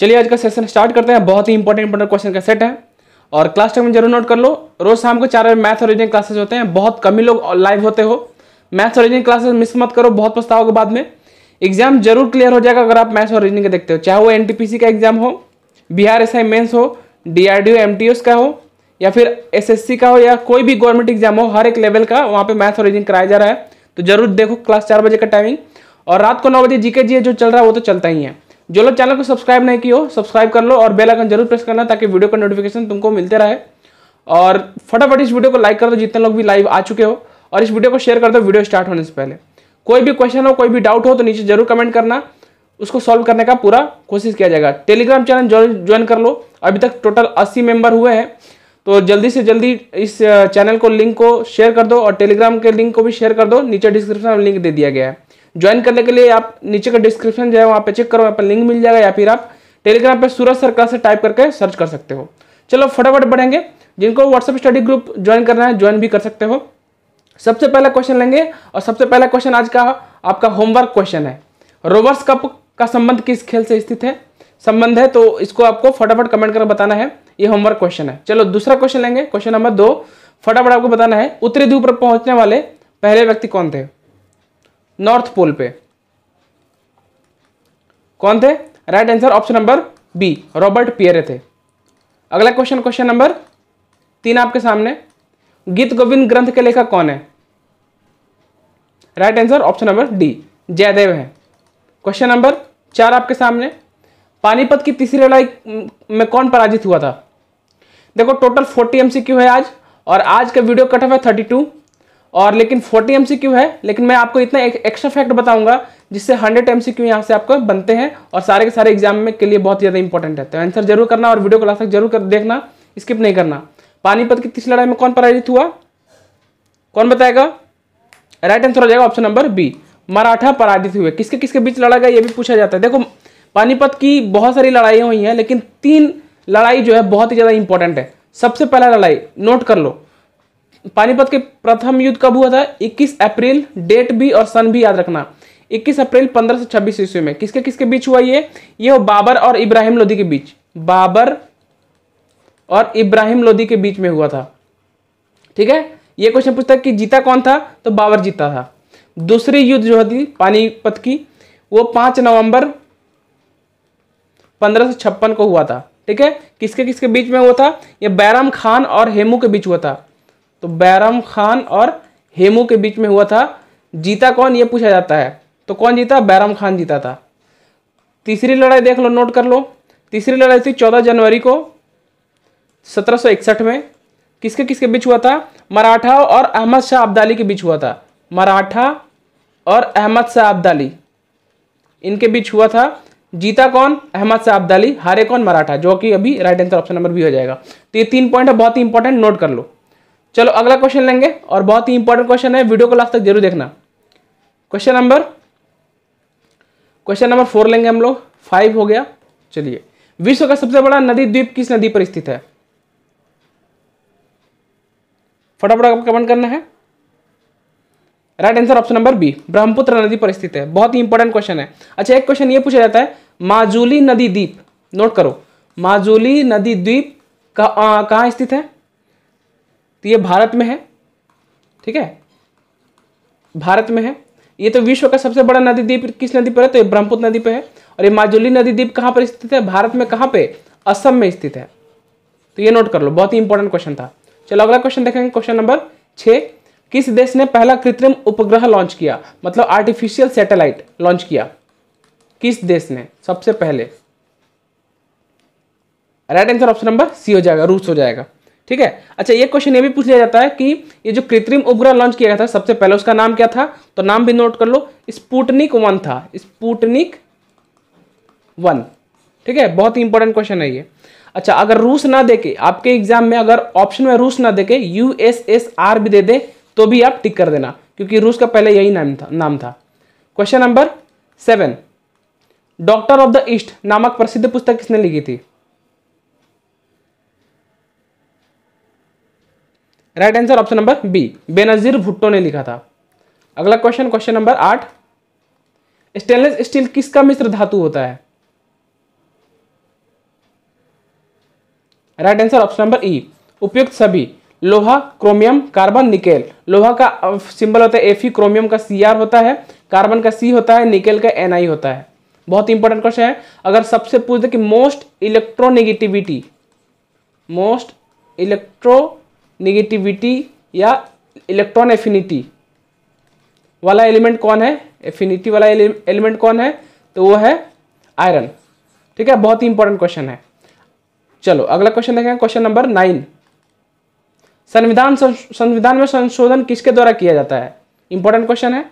चलिए आज का सेशन स्टार्ट करते हैं बहुत ही इंपॉर्टेंट इंपॉर्टेंट क्वेश्चन का सेट है और क्लास टाइम में जरूर नोट कर लो रोज शाम को चार बजे मैथ और रीजनिंग क्लासेस होते हैं बहुत कम ही लोग लाइव होते हो मैथ्स और रीजनिंग क्लासेस मिस मत करो बहुत पछताओगे बाद में एग्जाम जरूर क्लियर हो जाएगा अगर आप मैथ्स और रीजनिंग का देखते हो चाहे वो एन का एग्जाम हो बिहार एस आई हो डी आर का हो या फिर एस का हो या कोई भी गवर्नमेंट एग्जाम हो हर एक लेवल का वहाँ पर मैथ्स और रीजनिंग कराया जा रहा है तो जरूर देखो क्लास चार बजे का टाइमिंग और रात को नौ बजे जीके जी जो चल रहा है वो तो चलता ही है जो लोग चैनल को सब्सक्राइब नहीं किया हो सब्सक्राइब कर लो और बेल आइकन जरूर प्रेस करना ताकि वीडियो का नोटिफिकेशन तुमको मिलते रहे और फटाफट इस वीडियो को लाइक कर दो जितने लोग भी लाइव आ चुके हो और इस वीडियो को शेयर कर दो वीडियो स्टार्ट होने से पहले कोई भी क्वेश्चन हो कोई भी डाउट हो तो नीचे जरूर कमेंट करना उसको सॉल्व करने का पूरा कोशिश किया जाएगा टेलीग्राम चैनल ज्वाइन कर लो अभी तक टोटल अस्सी मेंबर हुए हैं तो जल्दी से जल्दी इस चैनल uh, को लिंक को शेयर कर दो और टेलीग्राम के लिंक को भी शेयर कर दो नीचे डिस्क्रिप्शन में लिंक दे दिया गया है ज्वाइन करने के लिए आप नीचे का डिस्क्रिप्शन जो है वहाँ पे चेक करो यहाँ पर लिंक मिल जाएगा या फिर आप टेलीग्राम पर सूरज सरकार से टाइप करके सर्च कर सकते हो चलो फटाफट बढ़ेंगे जिनको व्हाट्सअप स्टडी ग्रुप ज्वाइन करना है ज्वाइन भी कर सकते हो सबसे पहला क्वेश्चन लेंगे और सबसे पहला क्वेश्चन आज का आपका होमवर्क क्वेश्चन है रोवर्स कप का संबंध किस खेल से स्थित है संबंध है तो इसको आपको फटाफट कमेंट कर बताना है ये होमवर्क क्वेश्चन है चलो दूसरा क्वेश्चन लेंगे क्वेश्चन नंबर दो फटाफट आपको बताना है उत्तरी ध्रुव पर पहुंचने वाले पहले व्यक्ति कौन थे नॉर्थ पोल पे कौन थे right answer option number B Robert Peary थे अगला क्वेश्चन क्वेश्चन नंबर तीन आपके सामने गीत गोविंद ग्रंथ के लेखक कौन है right answer option number D Jaydev है क्वेश्चन नंबर चार आपके सामने पानीपत की तीसरी लड़ाई में कौन पराजित हुआ था देखो टोटल फोर्टी एमसीक्यू है आज और आज का वीडियो कट ऑफ है थर्टी टू और लेकिन 40 एमसीक्यू है लेकिन मैं आपको इतना एक, एक्स्ट्रा फैक्ट बताऊंगा जिससे 100 एमसीक्यू यहां से आपको बनते हैं और सारे के सारे एग्जाम में के लिए बहुत ज़्यादा इंपॉर्टेंट रहते हैं आंसर जरूर करना और वीडियो को लास्ट तक जरूर कर देखना स्किप नहीं करना पानीपत की तीसरी लड़ाई में कौन पराजित हुआ कौन बताएगा राइट आंसर हो जाएगा ऑप्शन नंबर बी मराठा पराजित हुए किसके किसके बीच लड़ा गया ये भी पूछा जाता है देखो पानीपत की बहुत सारी लड़ाई हुई हैं लेकिन तीन लड़ाई जो है बहुत ही ज़्यादा इंपॉर्टेंट है सबसे पहला लड़ाई नोट कर लो पानीपत के प्रथम युद्ध कब हुआ था 21 अप्रैल डेट भी और सन भी याद रखना 21 अप्रैल 15 से 26 ईस्वी में किसके किसके बीच हुआ ये ये हो बाबर और इब्राहिम लोधी के बीच बाबर और इब्राहिम लोधी के बीच में हुआ था ठीक है ये क्वेश्चन पूछता है कि जीता कौन था तो बाबर जीता था दूसरी युद्ध जो थी पानीपत की वो पांच नवंबर पंद्रह सौ छप्पन को हुआ था ठीक है किसके किसके बीच में हुआ था ये बैराम खान और हेमू के बीच हुआ था तो बैरम खान और हेमू के बीच में हुआ था जीता कौन ये पूछा जाता है तो कौन जीता बैरम खान जीता था तीसरी लड़ाई देख लो नोट कर लो तीसरी लड़ाई थी चौदह जनवरी को सत्रह में किसके किसके बीच हुआ था मराठा और अहमद शाह अब्दाली के बीच हुआ था मराठा और अहमद शाह अब्दाली इनके बीच हुआ था जीता कौन अहमद शाह अब्दाली हारे कौन मराठा जो कि अभी right answer option number B हो जाएगा तो ये तीन पॉइंट है बहुत ही इंपॉर्टेंट नोट कर लो चलो अगला क्वेश्चन लेंगे और बहुत ही इंपॉर्टेंट क्वेश्चन है वीडियो को लास्ट तक जरूर देखना question number question number four लेंगे हम लोग फाइव हो गया चलिए विश्व का सबसे बड़ा नदी द्वीप किस नदी पर स्थित है फटाफट आपको कमेंट करना है right answer option number B Brahmaputra नदी पर स्थित है बहुत ही इंपॉर्टेंट क्वेश्चन है अच्छा एक क्वेश्चन ये पूछा जाता है माजुली नदी द्वीप नोट करो माजूली नदी द्वीप कहाँ स्थित है तो ये भारत में है ठीक है भारत में है ये तो विश्व का सबसे बड़ा नदी द्वीप किस नदी पर है तो ये ब्रह्मपुत्र नदी पर है और ये माजुली नदी द्वीप कहाँ पर स्थित है भारत में कहाँ पे असम में स्थित है तो ये नोट कर लो बहुत ही इंपॉर्टेंट क्वेश्चन था चलो अगला क्वेश्चन देखेंगे क्वेश्चन नंबर छः किस देश ने पहला कृत्रिम उपग्रह लॉन्च किया मतलब आर्टिफिशियल सैटेलाइट लॉन्च किया किस देश ने सबसे पहले right answer option number C हो जाएगा रूस हो जाएगा ठीक है अच्छा ये क्वेश्चन ये भी पूछ लिया जाता है कि ये जो कृत्रिम उपग्रह लॉन्च किया गया था सबसे पहले उसका नाम क्या था तो नाम भी नोट कर लो स्पुटनिक वन था स्पुटनिक वन ठीक है बहुत ही इंपॉर्टेंट क्वेश्चन है ये अच्छा अगर रूस ना देके आपके एग्जाम में अगर ऑप्शन में रूस ना देके यूएसएसआर भी दे दे तो भी आप टिक कर देना क्योंकि रूस का पहले यही नाम था नाम था question number seven daughter of the east नामक प्रसिद्ध पुस्तक किसने लिखी थी right answer option number B Benazir Bhutto ने लिखा था अगला क्वेश्चन क्वेश्चन नंबर आठ स्टेनलेस स्टील किसका मिश्र धातु होता है right answer option number E उपयुक्त सभी लोहा क्रोमियम कार्बन निकेल लोहा का सिंबल होता है एफ ई क्रोमियम का सी आर होता है कार्बन का सी होता है निकेल का एन आई होता है बहुत इंपॉर्टेंट क्वेश्चन है अगर सबसे पूछ दे कि most electronegativity most electronegativity या इलेक्ट्रॉन एफिनिटी वाला एलिमेंट कौन है एफिनिटी वाला एलिमेंट कौन है तो वो है आयरन ठीक है बहुत ही इंपॉर्टेंट क्वेश्चन है चलो अगला क्वेश्चन देखेंगे क्वेश्चन नंबर नाइन संविधान संविधान में संशोधन किसके द्वारा किया जाता है इंपॉर्टेंट क्वेश्चन है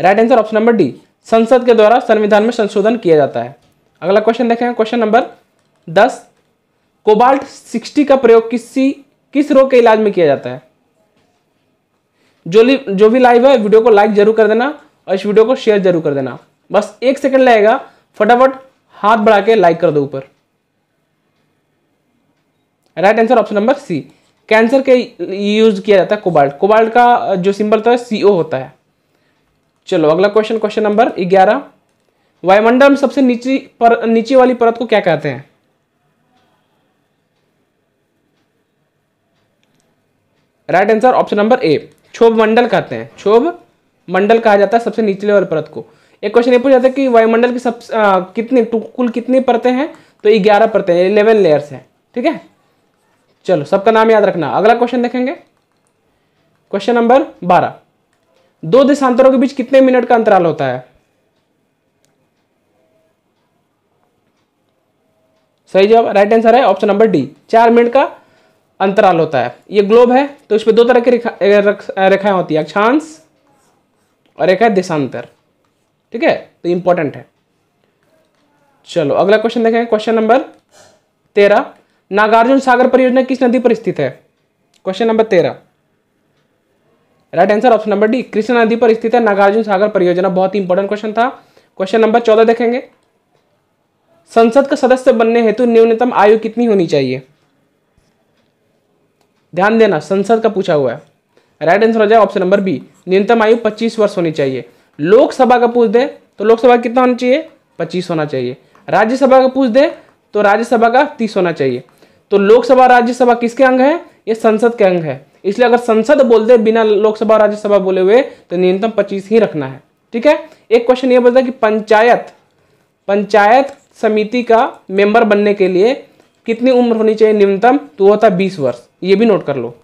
right answer option number D संसद के द्वारा संविधान में संशोधन किया जाता है अगला क्वेश्चन देखेंगे क्वेश्चन नंबर दस कोबाल्ट सिक्सटी का प्रयोग किसी किस रोग के इलाज में किया जाता है जो जो भी लाइव है वीडियो को लाइक जरूर कर देना और इस वीडियो को शेयर जरूर कर देना बस एक सेकंड लगेगा फटाफट हाथ बढ़ा के लाइक कर दो ऊपर right answer option number C cancer के यूज किया जाता है कोबाल्ट कोबाल्ट का जो सिंबल होता है सीओ होता है चलो अगला क्वेश्चन क्वेश्चन नंबर ग्यारह वायुमंडल में सबसे नीचे पर नीचे वाली परत को क्या कहते हैं right answer option number A क्षोभ मंडल कहते हैं क्षोभ मंडल कहा जाता है सबसे निचले वाले परत को एक क्वेश्चन ये पूछा जाता है कि वायुमंडल की सबसे कितनी कुल कितनी परतें हैं तो ग्यारह परतें हैं इलेवन लेयर्स हैं ठीक है चलो सबका नाम याद रखना अगला क्वेश्चन देखेंगे क्वेश्चन नंबर बारह दो देशांतरों के बीच कितने मिनट का अंतराल होता है सही जवाब राइट आंसर है ऑप्शन नंबर डी चार मिनट का अंतराल होता है ये ग्लोब है तो इस पर दो तरह की रेखा रेखाएं होती है अक्षांश और एक है देशांतर ठीक है तो इंपॉर्टेंट है चलो अगला क्वेश्चन देखेंगे क्वेश्चन नंबर तेरह नागार्जुन सागर परियोजना किस नदी पर स्थित है क्वेश्चन नंबर तेरह right answer option number D Krishna नदी पर स्थित है नागार्जुन सागर परियोजना बहुत ही इंपॉर्टेंट क्वेश्चन था क्वेश्चन नंबर चौदह देखेंगे संसद का सदस्य बनने हेतु न्यूनतम आयु कितनी होनी चाहिए ध्यान देना संसद का पूछा हुआ है राइट आंसर हो जाए ऑप्शन नंबर बी न्यूनतम आयु पच्चीस वर्ष होनी चाहिए लोकसभा का पूछ दे तो लोकसभा कितना होना चाहिए पच्चीस होना चाहिए राज्यसभा का पूछ दे तो राज्यसभा का तीस होना चाहिए तो लोकसभा राज्यसभा किसके अंग है ये संसद के अंग है इसलिए अगर संसद बोल दे बिना लोकसभा राज्यसभा बोले हुए तो न्यूनतम पच्चीस ही रखना है ठीक है एक क्वेश्चन ये बोलता है कि पंचायत पंचायत समिति का मेंबर बनने के लिए कितनी उम्र होनी चाहिए न्यूनतम तो होता है बीस वर्ष ये भी नोट कर लो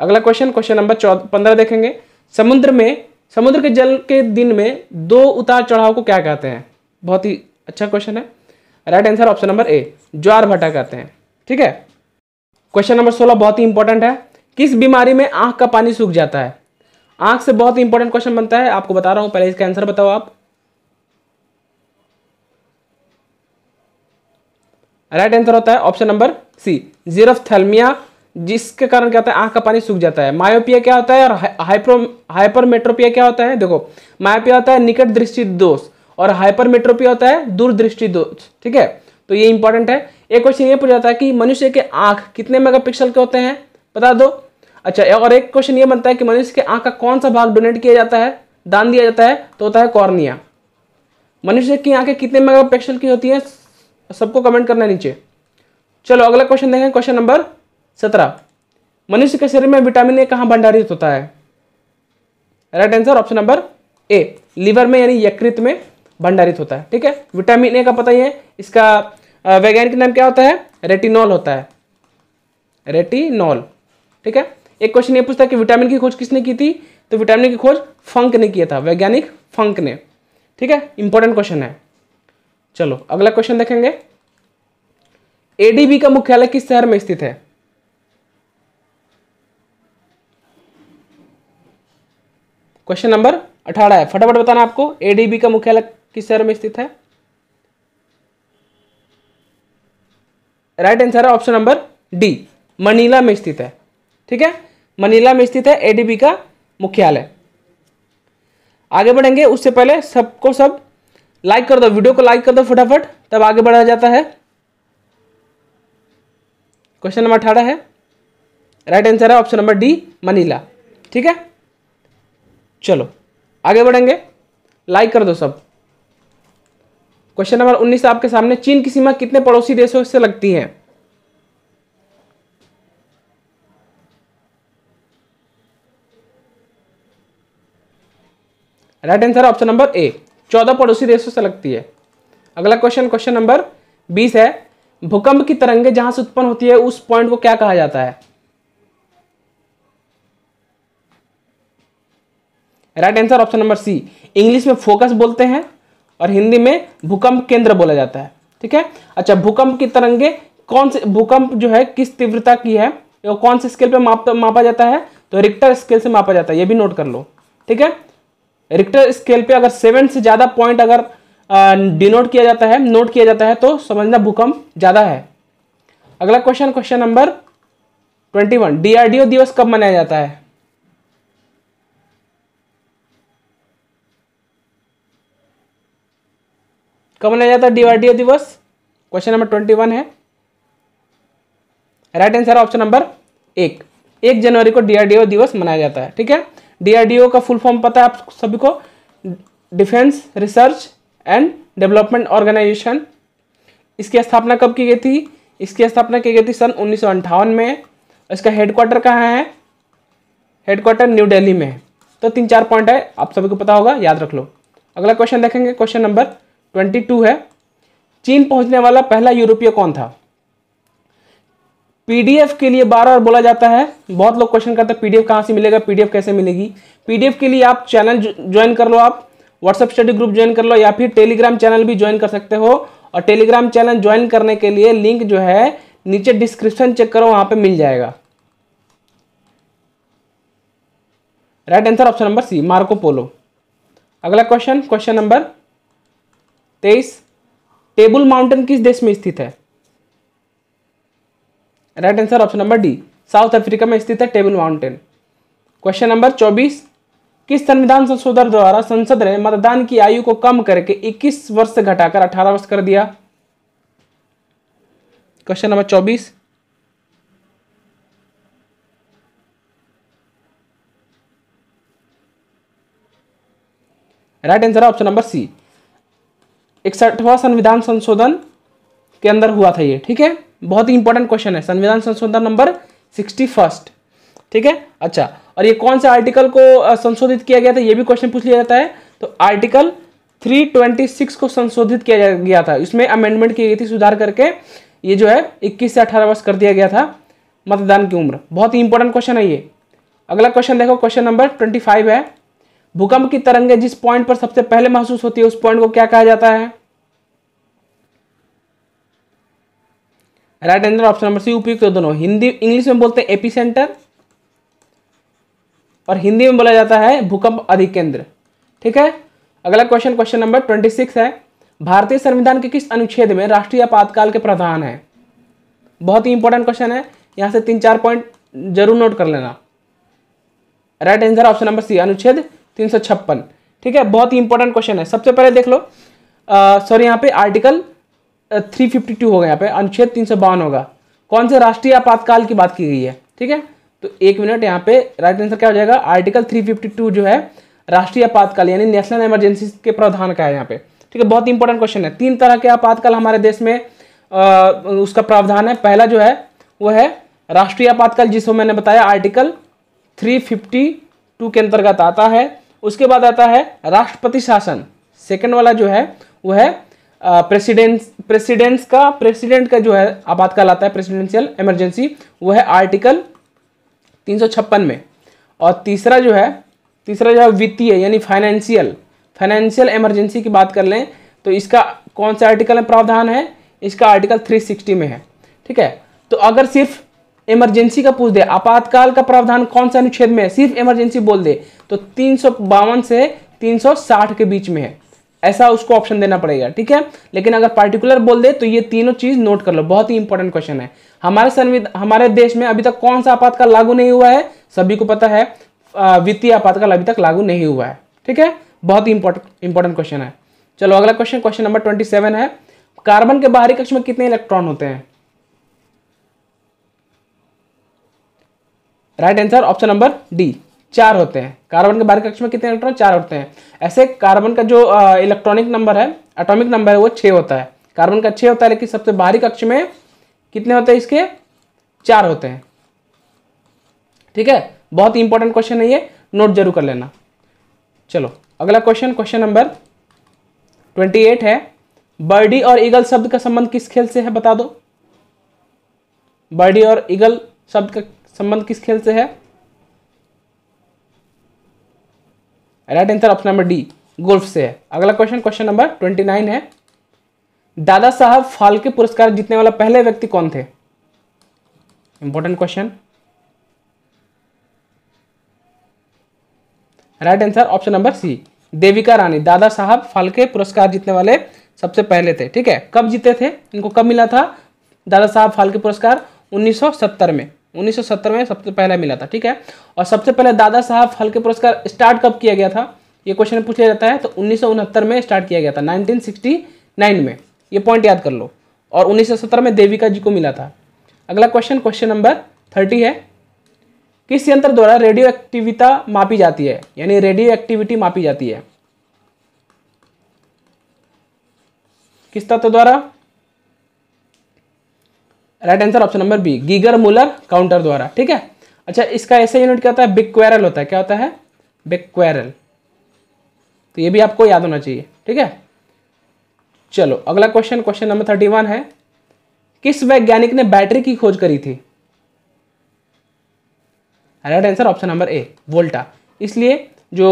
अगला क्वेश्चन क्वेश्चन नंबर चौदह पंद्रह देखेंगे समुद्र में समुद्र के जल के दिन में दो उतार चढ़ाव को क्या कहते हैं बहुत ही अच्छा क्वेश्चन है right answer option number A ज्वार भट्टा कहते हैं ठीक है क्वेश्चन नंबर सोलह बहुत ही इंपॉर्टेंट है किस बीमारी में आंख का पानी सूख जाता है आंख से बहुत इंपॉर्टेंट क्वेश्चन बनता है आपको बता रहा हूं पहले इसका आंसर बताओ आप राइट आंसर होता है ऑप्शन नंबर सी जीरोमिया जिसके कारण क्या होता है आंख का पानी सूख जाता है मायोपिया क्या होता है और हाइप्रो हाइपरमेट्रोपिया क्या होता है देखो मायोपिया होता है निकट दृष्टि दोष और हाइपरमेट्रोपिया होता है दूरदृष्टि दोष ठीक है तो ये इंपॉर्टेंट है एक क्वेश्चन ये पूछा जाता है कि मनुष्य के आंख कितने मेगापिक्सल के होते हैं बता दो अच्छा और एक क्वेश्चन ये बनता है कि मनुष्य के आंख का कौन सा भाग डोनेट किया जाता है दान दिया जाता है तो होता है कॉर्निया मनुष्य की आंखें कितने मेगापिक्सल की होती हैं सबको कमेंट करना है नीचे चलो अगला क्वेश्चन देखें क्वेश्चन नंबर सत्रह मनुष्य के शरीर में विटामिन ए कहाँ भंडारित होता है right answer option number A liver में यानी यकृत में भंडारित होता है ठीक है विटामिन ए का पता ही है इसका वैज्ञानिक नाम क्या होता है रेटिनॉल होता है रेटिनॉल ठीक है एक क्वेश्चन ये पूछता है कि विटामिन की खोज किसने की थी तो विटामिन की खोज फंक ने किया था वैज्ञानिक फंक ने ठीक है इंपॉर्टेंट क्वेश्चन है चलो अगला क्वेश्चन देखेंगे एडीबी का मुख्यालय किस शहर में स्थित है क्वेश्चन नंबर अठारह है फटाफट बताना आपको एडीबी का मुख्यालय किस शहर में स्थित है राइट आंसर है ऑप्शन नंबर डी मनीला में स्थित है ठीक है मनीला में स्थित है एडीबी का मुख्यालय आगे बढ़ेंगे उससे पहले सबको सब लाइक कर दो वीडियो को लाइक कर दो फटाफट तब आगे बढ़ा जाता है क्वेश्चन नंबर अठारह है राइट आंसर है ऑप्शन नंबर डी मनीला ठीक है चलो आगे बढ़ेंगे लाइक कर दो सब क्वेश्चन नंबर उन्नीस आपके सामने चीन की सीमा कितने पड़ोसी देशों से लगती है right answer option number A चौदह पड़ोसी देशों से लगती है अगला क्वेश्चन क्वेश्चन नंबर बीस है भूकंप की तरंगे जहां से उत्पन्न होती है उस पॉइंट को क्या कहा जाता है right answer option number C English में फोकस बोलते हैं और हिंदी में भूकंप केंद्र बोला जाता है ठीक है अच्छा भूकंप की तरंगे कौन से भूकंप जो है किस तीव्रता की है कौन से स्केल पर माप मापा जाता है तो रिक्टर स्केल से मापा जाता है यह भी नोट कर लो ठीक है रिक्टर स्केल पे अगर सेवन से ज़्यादा पॉइंट अगर डिनोट किया जाता है नोट किया जाता है तो समझना भूकंप ज़्यादा है अगला question question number twenty one DRDO दिवस कब मनाया जाता है कब मनाया जाता है डीआरडीओ दिवस क्वेश्चन नंबर ट्वेंटी वन है राइट आंसर ऑप्शन नंबर एक एक जनवरी को डीआरडीओ दिवस मनाया जाता है ठीक है डीआरडीओ का फुल फॉर्म पता है आप सभी को defence research and development organisation इसकी स्थापना कब की गई थी इसकी स्थापना की गई थी सन उन्नीस में इसका हेडक्वार्टर कहाँ है हेडक्वार्टर न्यू दिल्ली में है तो तीन चार पॉइंट है आप सभी को पता होगा याद रख लो अगला क्वेश्चन देखेंगे क्वेश्चन नंबर ट्वेंटी टू है चीन पहुंचने वाला पहला यूरोपीय कौन था पीडीएफ के लिए बार बार बोला जाता है बहुत लोग क्वेश्चन करते हैं पीडीएफ कहां से मिलेगा पीडीएफ कैसे मिलेगी पीडीएफ के लिए आप चैनल ज्वाइन कर लो आप व्हाट्सएप स्टडी ग्रुप ज्वाइन कर लो या फिर टेलीग्राम चैनल भी ज्वाइन कर सकते हो और टेलीग्राम चैनल ज्वाइन करने के लिए लिंक जो है नीचे डिस्क्रिप्शन चेक करो वहां पर मिल जाएगा right answer option number C Marco Polo अगला क्वेश्चन क्वेश्चन नंबर तेईस टेबल माउंटेन किस देश में स्थित है right answer option number D South Africa में स्थित है टेबल माउंटेन क्वेश्चन नंबर चौबीस किस संविधान संशोधन द्वारा संसद ने मतदान की आयु को कम करके 21 वर्ष से घटाकर 18 वर्ष कर दिया क्वेश्चन नंबर चौबीस right answer option number C इकसठवा संविधान संशोधन के अंदर हुआ था ये ठीक है बहुत ही इंपॉर्टेंट क्वेश्चन है संविधान संशोधन नंबर सिक्सटी फर्स्ट ठीक है अच्छा और ये कौन से आर्टिकल को संशोधित किया गया था ये भी क्वेश्चन पूछ लिया जाता है तो आर्टिकल 326 को संशोधित किया गया था इसमें अमेंडमेंट की गई थी सुधार करके ये जो है 21 से 18 वर्ष कर दिया गया था मतदान की उम्र बहुत ही इंपॉर्टेंट क्वेश्चन है ये अगला क्वेश्चन देखो क्वेश्चन नंबर ट्वेंटी है भूकंप की तरंगे जिस पॉइंट पर सबसे पहले महसूस होती है उस पॉइंट को क्या कहा जाता है right answer option number C उपयुक्त तो दोनों हिंदी इंग्लिश में बोलते हैं एपी सेंटर और हिंदी में बोला जाता है भूकंप अधिकेंद्र ठीक है अगला question question number twenty six है भारतीय संविधान के किस अनुच्छेद में राष्ट्रीय आपातकाल के प्रावधान है बहुत ही इंपॉर्टेंट क्वेश्चन है यहां से तीन चार पॉइंट जरूर नोट कर लेना right answer option number C अनुच्छेद तीन सौ छप्पन ठीक है बहुत ही इंपॉर्टेंट क्वेश्चन है सबसे पहले देख लो सॉरी यहाँ पे आर्टिकल थ्री फिफ्टी टू होगा यहाँ पे अनुच्छेद तीन सौ बावन होगा कौन से राष्ट्रीय आपातकाल की बात की गई है ठीक है तो एक मिनट यहाँ पे राइट आंसर क्या हो जाएगा आर्टिकल थ्री फिफ्टी टू जो है राष्ट्रीय आपातकाल यानी नेशनल इमरजेंसी के प्रावधान का है यहाँ पे ठीक है बहुत इंपॉर्टेंट क्वेश्चन है तीन तरह के आपातकाल हमारे देश में आ, उसका प्रावधान है पहला जो है वो है राष्ट्रीय आपातकाल जिसको मैंने बताया आर्टिकल थ्री फिफ्टी टू के अंतर्गत आता है उसके बाद आता है राष्ट्रपति शासन सेकंड वाला जो है वो है प्रेसिडेंस प्रेसिडेंस का प्रेसिडेंट का जो है आपातकाल आता है प्रेसिडेंशियल इमरजेंसी वो है आर्टिकल तीन में और तीसरा जो है तीसरा जो है वित्तीय यानी फाइनेंशियल फाइनेंशियल इमरजेंसी की बात कर लें तो इसका कौन सा आर्टिकल में प्रावधान है इसका आर्टिकल 360 में है ठीक है तो अगर सिर्फ इमरजेंसी का पूछ दे आपातकाल का प्रावधान कौन सा अनुच्छेद में है सिर्फ इमरजेंसी बोल दे तो तीन से 360 के बीच में है ऐसा उसको ऑप्शन देना पड़ेगा ठीक है लेकिन अगर पार्टिकुलर बोल दे तो ये तीनों चीज नोट कर लो बहुत ही इंपॉर्टेंट क्वेश्चन है हमारे संविधान हमारे देश में अभी तक कौन सा आपातकाल लागू नहीं हुआ है सभी को पता है वित्तीय आपातकाल अभी तक लागू नहीं हुआ है ठीक है बहुत ही इंपॉर्टेंट क्वेश्चन है चलो अगला question question number twenty seven है कार्बन के बाहरी कक्ष में कितने इलेक्ट्रॉन होते हैं right answer option number D चार होते हैं कार्बन के बारे कक्ष में कितने इलेक्ट्रॉन चार होते हैं ऐसे कार्बन का जो इलेक्ट्रॉनिक नंबर है एटॉमिक नंबर है वो छः होता है कार्बन का छः होता है लेकिन सबसे बाहरी कक्ष में कितने होते हैं इसके चार होते हैं ठीक है बहुत ही इंपॉर्टेंट क्वेश्चन है ये नोट जरूर कर लेना चलो अगला question question number twenty eight है बर्डी और ईगल शब्द का संबंध किस खेल से है बता दो बर्डी और ईगल शब्द का संबंध किस खेल से है right answer option number D golf से है अगला question question number twenty nine है दादा साहब फालके पुरस्कार जीतने वाला पहले व्यक्ति कौन थे important question right answer option number C Devika Rani Dada Saheb फालके पुरस्कार जीतने वाले सबसे पहले थे ठीक है कब जीते थे इनको कब मिला था दादा साहब फालके पुरस्कार 1970 में 1970 में सबसे पहला मिला था ठीक है और सबसे पहले दादा साहब फाल्के पुरस्कार स्टार्ट कब किया गया था ये क्वेश्चन पूछ लिया जाता है तो उन्नीस में स्टार्ट किया गया था नाइनटीन में ये पॉइंट याद कर लो और उन्नीस में देविका जी को मिला था अगला क्वेश्चन क्वेश्चन नंबर थर्टी है किस यंत्र द्वारा रेडियो एक्टिविता मापी जाती है यानी रेडियो एक्टिविटी मापी जाती है किस तत्व द्वारा right answer option number B Geiger Muller counter द्वारा ठीक है अच्छा इसका ऐसा यूनिट क्या होता है बिग क्वेरल होता है क्या होता है बिग क्वेरल तो ये भी आपको याद होना चाहिए ठीक है चलो अगला question question number thirty one है किस वैज्ञानिक ने बैटरी की खोज करी थी right answer option number A Volta इसलिए जो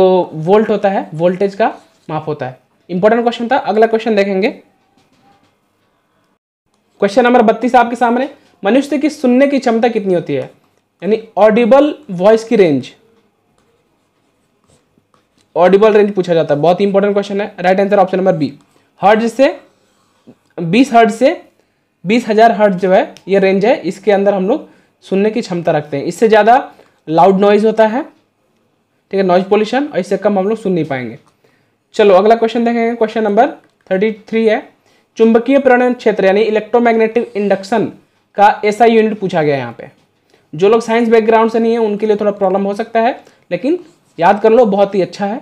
वोल्ट होता है वोल्टेज का माप होता है इंपॉर्टेंट क्वेश्चन था अगला क्वेश्चन देखेंगे क्वेश्चन नंबर बत्तीस आपके सामने मनुष्य की सुनने की क्षमता कितनी होती है यानी ऑडिबल वॉइस की रेंज ऑडिबल रेंज पूछा जाता है बहुत इंपॉर्टेंट क्वेश्चन है right answer option number B hertz से बीस हर्ट से बीस हजार हर्ज जो है ये रेंज है इसके अंदर हम लोग सुनने की क्षमता रखते हैं इससे ज़्यादा लाउड नॉइज होता है ठीक है नॉइज पोल्यूशन और इससे कम हम लोग सुन नहीं पाएंगे चलो अगला क्वेश्चन देखेंगे क्वेश्चन नंबर थर्टी थ्री है चुंबकीय प्रणयन क्षेत्र यानी इलेक्ट्रोमैग्नेटिक इंडक्शन का ऐसा यूनिट पूछा गया यहाँ पे जो लोग साइंस बैकग्राउंड से नहीं है उनके लिए थोड़ा प्रॉब्लम हो सकता है लेकिन याद कर लो बहुत ही अच्छा है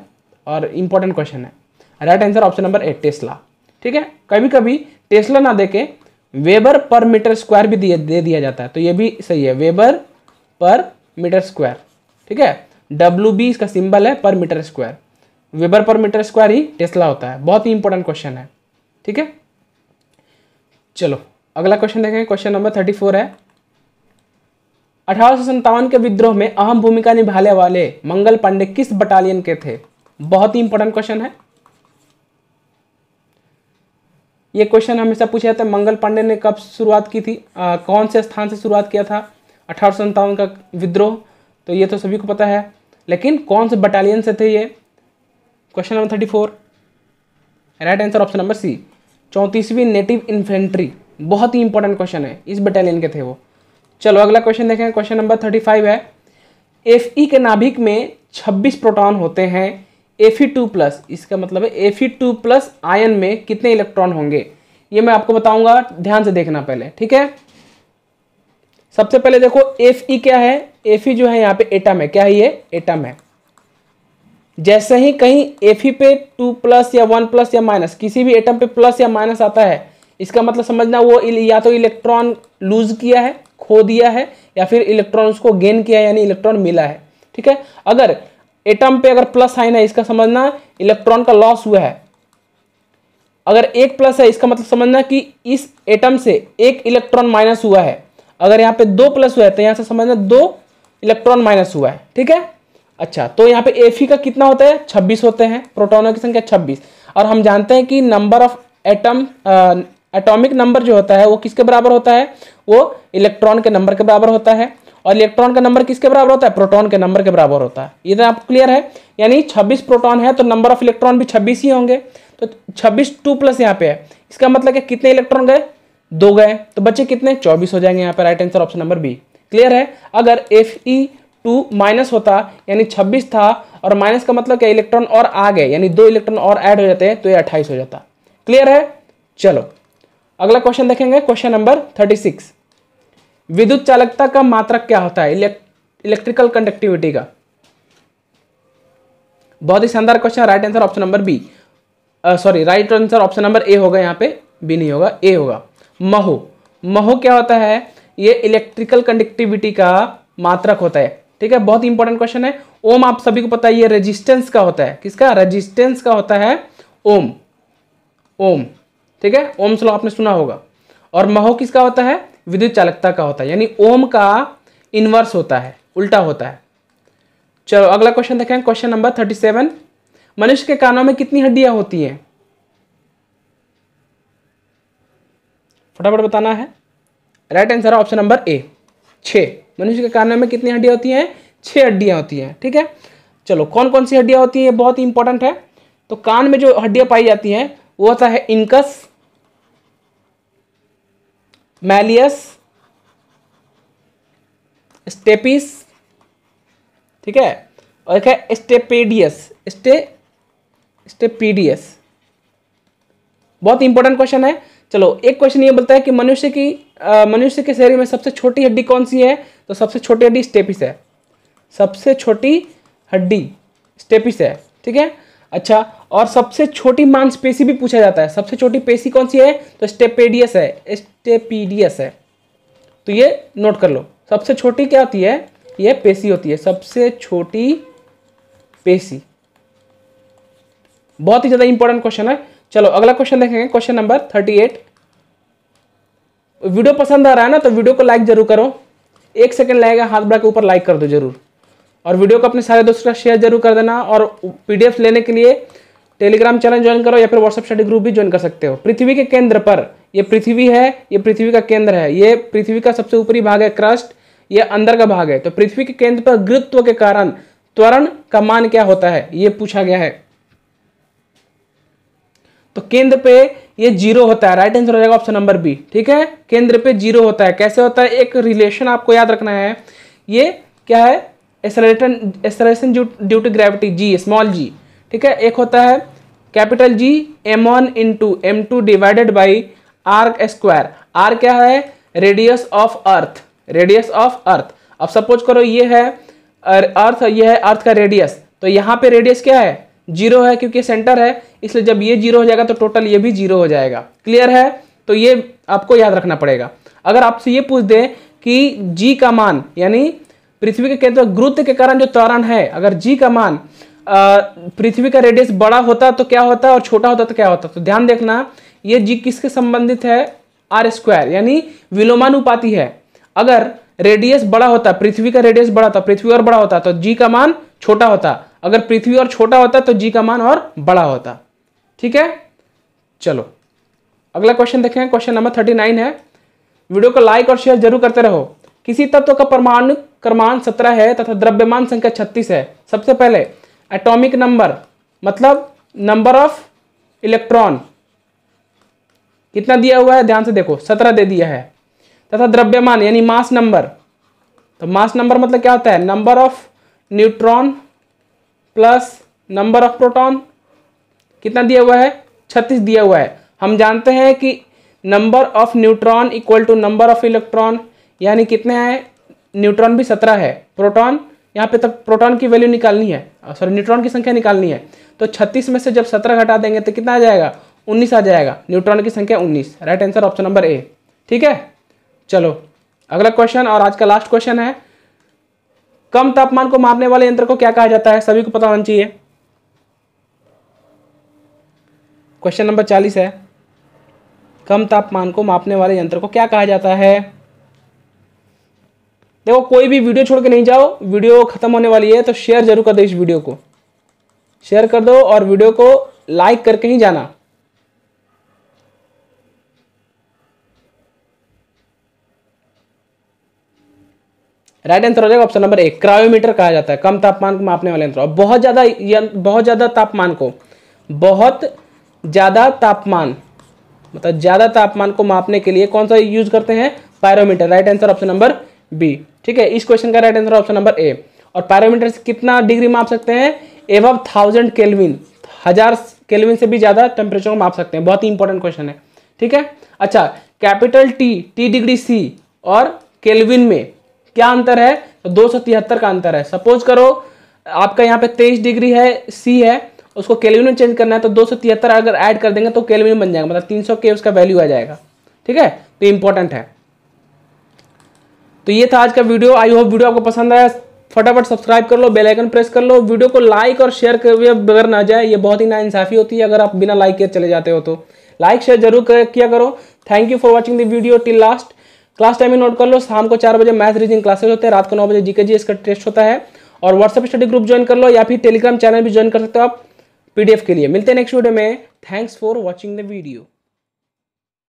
और इंपॉर्टेंट क्वेश्चन है right answer option number A Tesla ठीक है कभी कभी टेस्ला ना देके वेबर पर मीटर स्क्वायर भी दिए दे दिया जाता है तो ये भी सही है वेबर पर मीटर स्क्वायर ठीक है डब्ल्यू बी इसका सिंबल है पर मीटर स्क्वायर वेबर पर मीटर स्क्वायर ही टेस्ला होता है बहुत ही इंपॉर्टेंट क्वेश्चन है ठीक है चलो अगला क्वेश्चन देखेंगे क्वेश्चन नंबर थर्टी फोर है अठारह के विद्रोह में अहम भूमिका निभाने वाले मंगल पांडे किस बटालियन के थे बहुत ही इंपॉर्टेंट क्वेश्चन है ये क्वेश्चन हमेशा पूछा जाता है मंगल पांडे ने कब शुरुआत की थी आ, कौन से स्थान से शुरुआत किया था अठारह का विद्रोह तो ये तो सभी को पता है लेकिन कौन से बटालियन से थे ये question number thirty four right answer option number C चौंतीसवीं नेटिव इन्फेंट्री बहुत ही इंपॉर्टेंट क्वेश्चन है इस बटालियन के थे वो चलो अगला क्वेश्चन देखें क्वेश्चन नंबर थर्टी फाइव है एफ ई e के नाभिक में छब्बीस प्रोटॉन होते हैं एफ ई टू प्लस इसका मतलब है F E two plus ion में कितने इलेक्ट्रॉन होंगे ये मैं आपको बताऊंगा ध्यान से देखना पहले ठीक है सबसे पहले देखो एफ ई e क्या है एफ ई e जो है यहाँ पे एटम है क्या है ये एटम है जैसे ही कहीं एफ पे टू प्लस या वन प्लस या माइनस किसी भी एटम पे प्लस या माइनस आता है इसका मतलब समझना वो या तो इलेक्ट्रॉन लूज किया है खो दिया है या फिर इलेक्ट्रॉन उसको गेन किया है यानी इलेक्ट्रॉन मिला है ठीक है अगर एटम पे अगर प्लस साइन है इसका समझना इलेक्ट्रॉन का लॉस हुआ है अगर एक प्लस है इसका मतलब समझना कि इस एटम से एक इलेक्ट्रॉन माइनस हुआ है अगर यहाँ पे दो प्लस हुआ है तो यहाँ से समझना दो इलेक्ट्रॉन माइनस हुआ है ठीक है अच्छा तो यहाँ पे एफ का कितना होता है छब्बीस होते हैं प्रोटोनों की संख्या छब्बीस और हम जानते हैं कि number of atom atomic number जो होता है वो किसके बराबर होता है वो इलेक्ट्रॉन के नंबर के बराबर होता है और इलेक्ट्रॉन का नंबर किसके बराबर होता है प्रोटॉन के नंबर के बराबर होता है ये तो आपको क्लियर है यानी 26 प्रोटॉन है तो नंबर ऑफ इलेक्ट्रॉन भी 26 ही होंगे तो 26 टू प्लस यहाँ पे है इसका मतलब है कितने इलेक्ट्रॉन गए दो गए तो बच्चे कितने 24 हो जाएंगे यहाँ पे right answer option number B clear है अगर एफ ई टू माइनस होता यानी छब्बीस था और माइनस का मतलब क्या इलेक्ट्रॉन और आ गए यानी दो इलेक्ट्रॉन और ऐड हो जाते हैं तो ये अट्ठाईस हो जाता क्लियर है चलो अगला क्वेश्चन देखेंगे क्वेश्चन नंबर थर्टी सिक्स विद्युत चालकता का मात्रक क्या होता है इलेक्ट्रिकल कंडक्टिविटी का बहुत ही शानदार question right answer option number B sorry right answer option number A होगा यहाँ पे बी नहीं होगा ए होगा महो महो क्या होता है ये इलेक्ट्रिकल कंडक्टिविटी का मात्रक होता है ठीक है बहुत इंपॉर्टेंट क्वेश्चन है ओम आप सभी को पता है ये रेजिस्टेंस का होता है किसका रेजिस्टेंस का होता है ओम ओम ठीक है ओम स्लो आपने सुना होगा और महो किसका होता है विद्युत चालकता का होता है यानी ओम का इनवर्स होता है उल्टा होता है चलो अगला क्वेश्चन देखें क्वेश्चन नंबर थर्टी सेवन मनुष्य के कानों में कितनी हड्डियां होती हैं फटाफट बताना है right answer option number A छः मनुष्य के कानों में कितनी हड्डियाँ होती हैं छः हड्डियाँ होती हैं ठीक है चलो कौन कौन सी हड्डियाँ होती हैं बहुत ही इंपॉर्टेंट है तो कान में जो हड्डियाँ पाई जाती हैं वो होता है इनकस मैलियस स्टेपिस ठीक है और एक है स्टेपेडियस स्टे स्टेपीडियस बहुत इंपॉर्टेंट क्वेश्चन है चलो एक क्वेश्चन ये बोलता है कि मनुष्य की मनुष्य के शरीर में सबसे छोटी हड्डी कौन सी है तो सबसे छोटी हड्डी स्टेपिस है सबसे छोटी हड्डी स्टेपिस है ठीक है अच्छा और सबसे छोटी मांसपेशी भी पूछा जाता है सबसे छोटी पेशी कौन सी है तो स्टेपेडियस है स्टेपीडियस है तो ये नोट कर लो सबसे छोटी क्या होती है ये पेशी होती है सबसे छोटी पेशी बहुत ही ज़्यादा इंपॉर्टेंट क्वेश्चन है चलो अगला क्वेश्चन देखेंगे question number thirty eight video पसंद आ रहा है ना तो वीडियो को लाइक जरूर करो एक सेकंड लगेगा हाथ बढ़ा के ऊपर लाइक कर दो जरूर और वीडियो को अपने सारे दोस्तों का शेयर जरूर कर देना और पीडीएफ लेने के लिए टेलीग्राम चैनल ज्वाइन करो या फिर व्हाट्सएप स्टडी ग्रुप भी ज्वाइन कर सकते हो पृथ्वी के केंद्र पर यह पृथ्वी है ये पृथ्वी का केंद्र है ये पृथ्वी का सबसे ऊपरी भाग है क्रस्ट ये अंदर का भाग है तो पृथ्वी के केंद्र पर गुरुत्व के कारण त्वरण का मान क्या होता है ये पूछा गया है तो केंद्र पे ये जीरो होता है राइट आंसर हो जाएगा ऑप्शन नंबर बी ठीक है केंद्र पे जीरो होता है कैसे होता है एक रिलेशन आपको याद रखना है ये क्या है acceleration acceleration due to gravity G small G ठीक है एक होता है capital G M one into M two divided by R square R क्या है radius of earth radius of earth अब सपोज करो ये है अर्थ ये है अर्थ का रेडियस तो यहाँ पे रेडियस क्या है जीरो है क्योंकि सेंटर है इसलिए जब ये जीरो हो जाएगा तो टोटल ये भी जीरो हो जाएगा क्लियर है तो ये आपको याद रखना पड़ेगा अगर आपसे ये पूछ दे कि जी का मान यानी पृथ्वी के केंद्र गुरुत्व के कारण जो त्वरण है अगर जी का मान पृथ्वी का रेडियस बड़ा होता तो क्या होता और छोटा होता तो क्या होता तो ध्यान देखना ये जी किसके संबंधित है आर स्क्वायर यानी विलोमानुपाति है अगर रेडियस बड़ा होता पृथ्वी का रेडियस बड़ा होता पृथ्वी और बड़ा होता तो जी का मान छोटा होता अगर पृथ्वी और छोटा होता तो जी का मान और बड़ा होता ठीक है चलो अगला क्वेश्चन देखें क्वेश्चन नंबर थर्टी नाइन है वीडियो को लाइक और शेयर जरूर करते रहो किसी तत्व का परमाणु क्रमांक सत्रह है तथा द्रव्यमान संख्या छत्तीस है सबसे पहले एटॉमिक नंबर मतलब नंबर ऑफ इलेक्ट्रॉन कितना दिया हुआ है ध्यान से देखो सत्रह दे दिया है तथा द्रव्यमान यानी मास नंबर तो मास नंबर मतलब क्या होता है number of neutron plus number of proton कितना दिया हुआ है छत्तीस दिया हुआ है हम जानते हैं कि number of neutron equal to number of electron यानी कितने हैं न्यूट्रॉन भी सत्रह है प्रोटॉन यहाँ पे तब प्रोटॉन की वैल्यू निकालनी है सॉरी न्यूट्रॉन की संख्या निकालनी है तो छत्तीस में से जब सत्रह घटा देंगे तो कितना आ जाएगा उन्नीस आ जाएगा न्यूट्रॉन की संख्या उन्नीस right answer option number A ठीक है चलो अगला क्वेश्चन और आज का लास्ट क्वेश्चन है कम तापमान को मापने वाले यंत्र को क्या कहा जाता है सभी को पता होना चाहिए क्वेश्चन नंबर चालीस है कम तापमान को मापने वाले यंत्र को क्या कहा जाता है देखो कोई भी वीडियो छोड़ के नहीं जाओ वीडियो खत्म होने वाली है तो शेयर जरूर कर दो इस वीडियो को शेयर कर दो और वीडियो को लाइक करके ही जाना राइट आंसर हो जाएगा ऑप्शन नंबर एक क्रायोमीटर कहा जाता है कम तापमान को मापने वाले यंत्र और बहुत ज़्यादा बहुत ज़्यादा तापमान को बहुत ज़्यादा तापमान मतलब ज़्यादा तापमान को मापने के लिए कौन सा यूज करते हैं pyrometer right answer option number B ठीक है इस क्वेश्चन का right answer option number A और पायरोमीटर से कितना डिग्री माप सकते हैं एवं थाउजेंड केलविन हजार केलविन से भी ज़्यादा टेम्परेचर को माप सकते हैं बहुत ही इंपॉर्टेंट क्वेश्चन है ठीक है अच्छा capital T T degree C और केलविन में क्या अंतर है तो दो सौ तिहत्तर का अंतर है सपोज करो आपका यहाँ पे तेईस डिग्री है सी है उसको केल्विन में चेंज करना है तो दो सौ तिहत्तर अगर ऐड कर देंगे तो केल्विन बन जाएगा मतलब तीन सौ के उसका वैल्यू आ जाएगा ठीक है तो इंपॉर्टेंट है तो ये था आज का वीडियो आई होप वीडियो आपको पसंद आया फटाफट सब्सक्राइब कर लो बेल आइकन प्रेस कर लो वीडियो को लाइक और शेयर कर बगैर ना जाए ये बहुत ही नाइंसाफी होती है अगर आप बिना लाइक किए चले जाते हो तो लाइक शेयर जरूर किया करो thank you for watching the video till last class timing note कर लो शाम को चार बजे मैथ रीजनिंग क्लासेस होते हैं रात को नौ बजे जीके जीएस का टेस्ट होता है और व्हाट्सएप स्टडी ग्रुप ज्वाइन कर लो या फिर टेलीग्राम चैनल भी ज्वाइन कर सकते हो आप पीडीएफ के लिए मिलते हैं नेक्स्ट वीडियो में thanks for watching the video